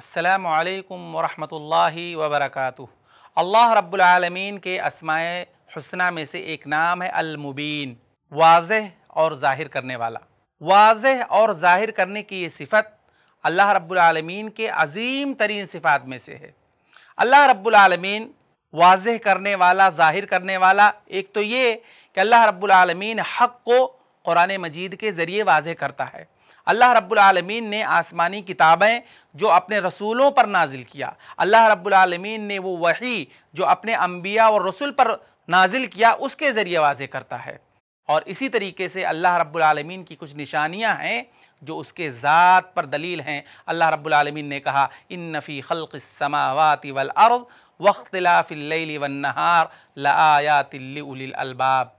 السلام علیکم ورحمۃ اللہ وبرکاتہ اللہ رب العالمین کے اسماء حسنہ میں سے ایک نام ہے المبین واضح اور ظاہر کرنے والا واضح اور ظاہر کرنے کی یہ صفت اللہ رب العالمین کے عظیم ترین صفات میں سے ہے اللہ رب العالمین واضح کرنے والا ظاہر کرنے والا ایک تو یہ کہ اللہ رب العالمین حق کو قرآن مجید کے ذریعے واضح کرتا ہے اللہ رب العالمین نے آسمانی کتابیں جو اپنے رسولوں پر نازل کیا اللہ رب العالمین نے وہ وحی جو اپنے انبیاء اور رسول پر نازل کیا اس کے ذریعے واضح کرتا ہے اور اسی طریقے سے اللہ رب العالمین کی کچھ نشانیاں ہیں جو اس کے ذات پر دلیل ہیں اللہ رب العالمین نے کہا نفی خلق والارض واختلاف اللیل والنہار لآیات الالباب